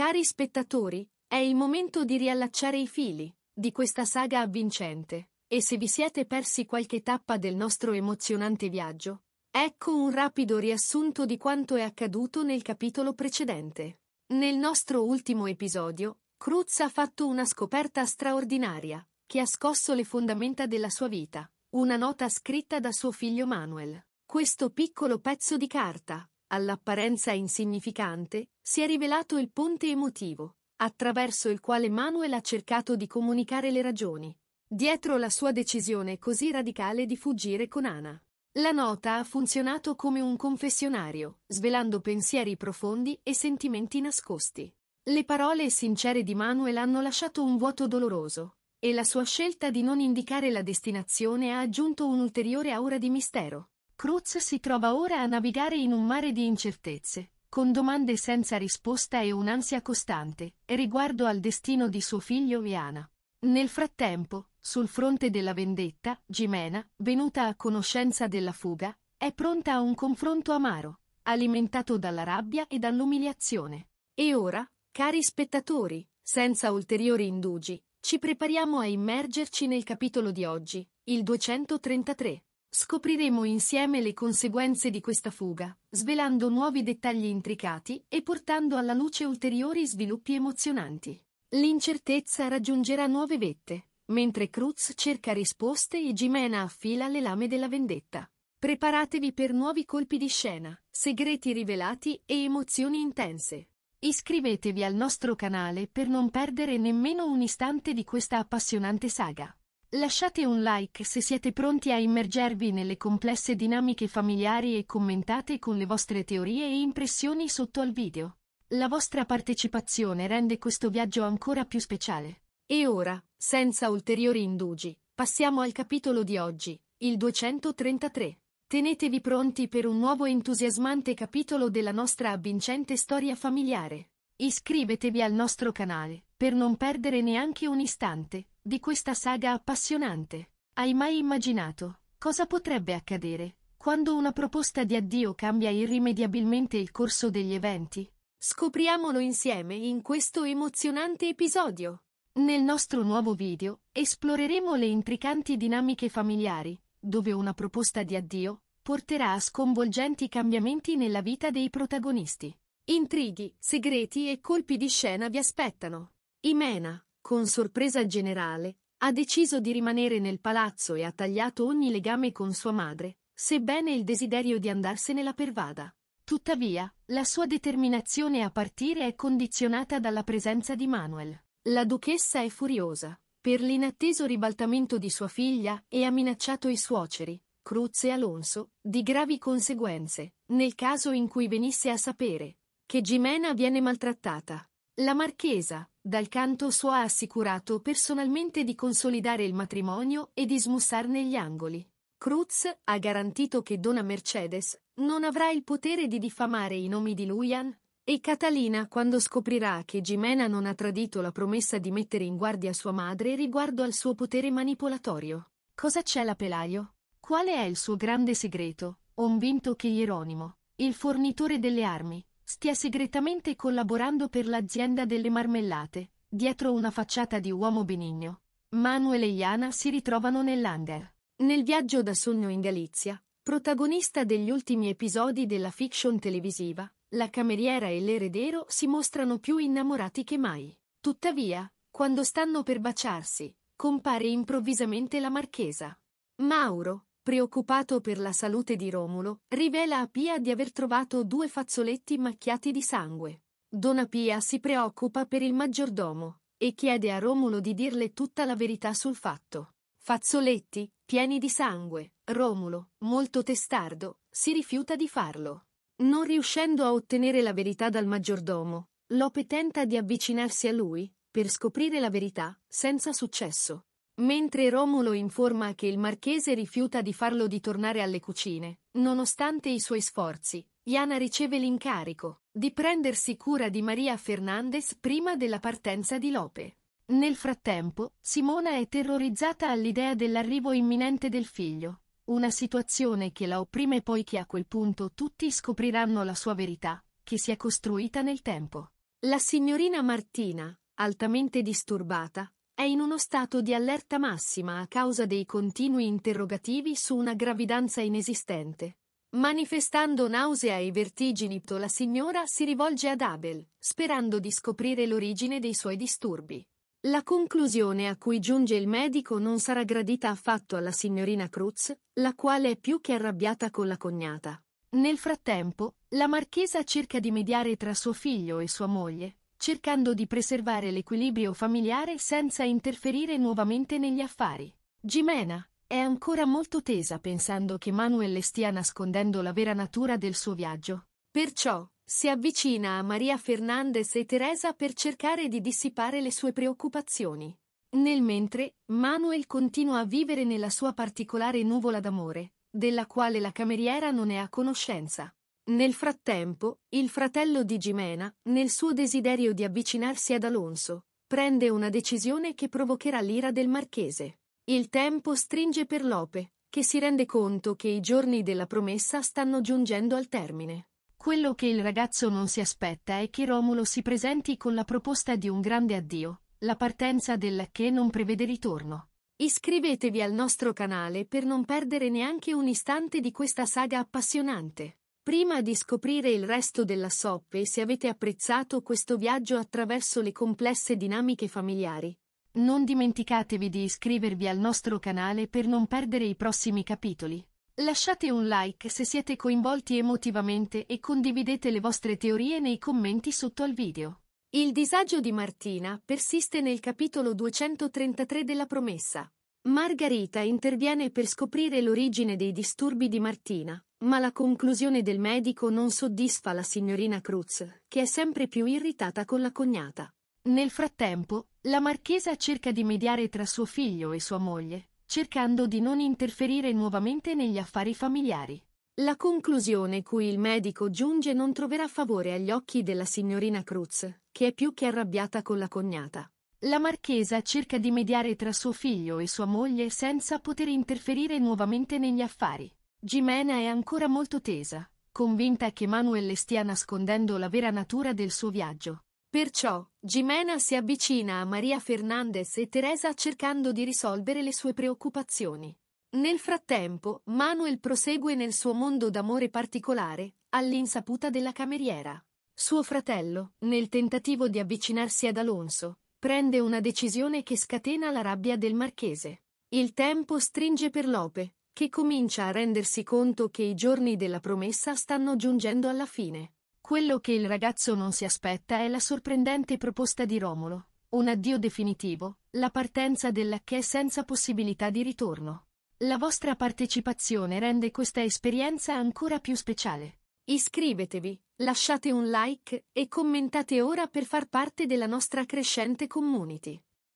Cari spettatori, è il momento di riallacciare i fili di questa saga avvincente, e se vi siete persi qualche tappa del nostro emozionante viaggio, ecco un rapido riassunto di quanto è accaduto nel capitolo precedente. Nel nostro ultimo episodio, Cruz ha fatto una scoperta straordinaria, che ha scosso le fondamenta della sua vita, una nota scritta da suo figlio Manuel. Questo piccolo pezzo di carta, all'apparenza insignificante, si è rivelato il ponte emotivo, attraverso il quale Manuel ha cercato di comunicare le ragioni, dietro la sua decisione così radicale di fuggire con Ana. La nota ha funzionato come un confessionario, svelando pensieri profondi e sentimenti nascosti. Le parole sincere di Manuel hanno lasciato un vuoto doloroso, e la sua scelta di non indicare la destinazione ha aggiunto un'ulteriore aura di mistero. Cruz si trova ora a navigare in un mare di incertezze, con domande senza risposta e un'ansia costante, riguardo al destino di suo figlio Viana. Nel frattempo, sul fronte della vendetta, Jimena, venuta a conoscenza della fuga, è pronta a un confronto amaro, alimentato dalla rabbia e dall'umiliazione. E ora, cari spettatori, senza ulteriori indugi, ci prepariamo a immergerci nel capitolo di oggi, il 233. Scopriremo insieme le conseguenze di questa fuga, svelando nuovi dettagli intricati e portando alla luce ulteriori sviluppi emozionanti. L'incertezza raggiungerà nuove vette, mentre Cruz cerca risposte e Jimena affila le lame della vendetta. Preparatevi per nuovi colpi di scena, segreti rivelati e emozioni intense. Iscrivetevi al nostro canale per non perdere nemmeno un istante di questa appassionante saga. Lasciate un like se siete pronti a immergervi nelle complesse dinamiche familiari e commentate con le vostre teorie e impressioni sotto al video. La vostra partecipazione rende questo viaggio ancora più speciale. E ora, senza ulteriori indugi, passiamo al capitolo di oggi, il 233. Tenetevi pronti per un nuovo entusiasmante capitolo della nostra avvincente storia familiare. Iscrivetevi al nostro canale, per non perdere neanche un istante di questa saga appassionante. Hai mai immaginato cosa potrebbe accadere quando una proposta di addio cambia irrimediabilmente il corso degli eventi? Scopriamolo insieme in questo emozionante episodio. Nel nostro nuovo video esploreremo le intricanti dinamiche familiari, dove una proposta di addio porterà a sconvolgenti cambiamenti nella vita dei protagonisti. Intrighi, segreti e colpi di scena vi aspettano. Imena, con sorpresa generale, ha deciso di rimanere nel palazzo e ha tagliato ogni legame con sua madre, sebbene il desiderio di andarsene la pervada. Tuttavia, la sua determinazione a partire è condizionata dalla presenza di Manuel. La duchessa è furiosa per l'inatteso ribaltamento di sua figlia e ha minacciato i suoceri, Cruz e Alonso, di gravi conseguenze, nel caso in cui venisse a sapere che Jimena viene maltrattata. La marchesa, dal canto suo ha assicurato personalmente di consolidare il matrimonio e di smussarne gli angoli. Cruz ha garantito che Donna Mercedes non avrà il potere di diffamare i nomi di Lujan e Catalina quando scoprirà che Jimena non ha tradito la promessa di mettere in guardia sua madre riguardo al suo potere manipolatorio. Cosa c'è la Pelaio? Qual è il suo grande segreto? Ho vinto che Hieronimo, il fornitore delle armi, stia segretamente collaborando per l'azienda delle marmellate, dietro una facciata di uomo benigno. Manuel e Iana si ritrovano nell'Under. Nel viaggio da sogno in Galizia, protagonista degli ultimi episodi della fiction televisiva, la cameriera e l'eredero si mostrano più innamorati che mai. Tuttavia, quando stanno per baciarsi, compare improvvisamente la marchesa. Mauro, preoccupato per la salute di Romulo, rivela a Pia di aver trovato due fazzoletti macchiati di sangue. Dona Pia si preoccupa per il maggiordomo e chiede a Romulo di dirle tutta la verità sul fatto. Fazzoletti, pieni di sangue, Romulo, molto testardo, si rifiuta di farlo. Non riuscendo a ottenere la verità dal maggiordomo, Lope tenta di avvicinarsi a lui, per scoprire la verità, senza successo. Mentre Romulo informa che il marchese rifiuta di farlo di tornare alle cucine, nonostante i suoi sforzi, Iana riceve l'incarico di prendersi cura di Maria Fernandez prima della partenza di Lope. Nel frattempo, Simona è terrorizzata all'idea dell'arrivo imminente del figlio, una situazione che la opprime poiché a quel punto tutti scopriranno la sua verità, che si è costruita nel tempo. La signorina Martina, altamente disturbata, è in uno stato di allerta massima a causa dei continui interrogativi su una gravidanza inesistente. Manifestando nausea e vertigini, la signora si rivolge ad Abel, sperando di scoprire l'origine dei suoi disturbi. La conclusione a cui giunge il medico non sarà gradita affatto alla signorina Cruz, la quale è più che arrabbiata con la cognata. Nel frattempo, la marchesa cerca di mediare tra suo figlio e sua moglie, cercando di preservare l'equilibrio familiare senza interferire nuovamente negli affari. Gimena è ancora molto tesa pensando che Manuel le stia nascondendo la vera natura del suo viaggio. Perciò, si avvicina a Maria Fernandez e Teresa per cercare di dissipare le sue preoccupazioni. Nel mentre, Manuel continua a vivere nella sua particolare nuvola d'amore, della quale la cameriera non è a conoscenza. Nel frattempo, il fratello di Jimena, nel suo desiderio di avvicinarsi ad Alonso, prende una decisione che provocherà l'ira del marchese. Il tempo stringe per Lope, che si rende conto che i giorni della promessa stanno giungendo al termine. Quello che il ragazzo non si aspetta è che Romulo si presenti con la proposta di un grande addio, la partenza del che non prevede ritorno. Iscrivetevi al nostro canale per non perdere neanche un istante di questa saga appassionante. Prima di scoprire il resto della SOP e se avete apprezzato questo viaggio attraverso le complesse dinamiche familiari, non dimenticatevi di iscrivervi al nostro canale per non perdere i prossimi capitoli. Lasciate un like se siete coinvolti emotivamente e condividete le vostre teorie nei commenti sotto al video. Il disagio di Martina persiste nel capitolo 233 della promessa. Margarita interviene per scoprire l'origine dei disturbi di Martina ma la conclusione del medico non soddisfa la signorina Cruz, che è sempre più irritata con la cognata. Nel frattempo, la marchesa cerca di mediare tra suo figlio e sua moglie, cercando di non interferire nuovamente negli affari familiari. La conclusione cui il medico giunge non troverà favore agli occhi della signorina Cruz, che è più che arrabbiata con la cognata. La marchesa cerca di mediare tra suo figlio e sua moglie senza poter interferire nuovamente negli affari. Gimena è ancora molto tesa, convinta che Manuel le stia nascondendo la vera natura del suo viaggio. Perciò, Gimena si avvicina a Maria Fernandez e Teresa cercando di risolvere le sue preoccupazioni. Nel frattempo, Manuel prosegue nel suo mondo d'amore particolare, all'insaputa della cameriera. Suo fratello, nel tentativo di avvicinarsi ad Alonso, prende una decisione che scatena la rabbia del marchese. Il tempo stringe per Lope, che comincia a rendersi conto che i giorni della promessa stanno giungendo alla fine. Quello che il ragazzo non si aspetta è la sorprendente proposta di Romolo. Un addio definitivo, la partenza della che è senza possibilità di ritorno. La vostra partecipazione rende questa esperienza ancora più speciale. Iscrivetevi, lasciate un like e commentate ora per far parte della nostra crescente community.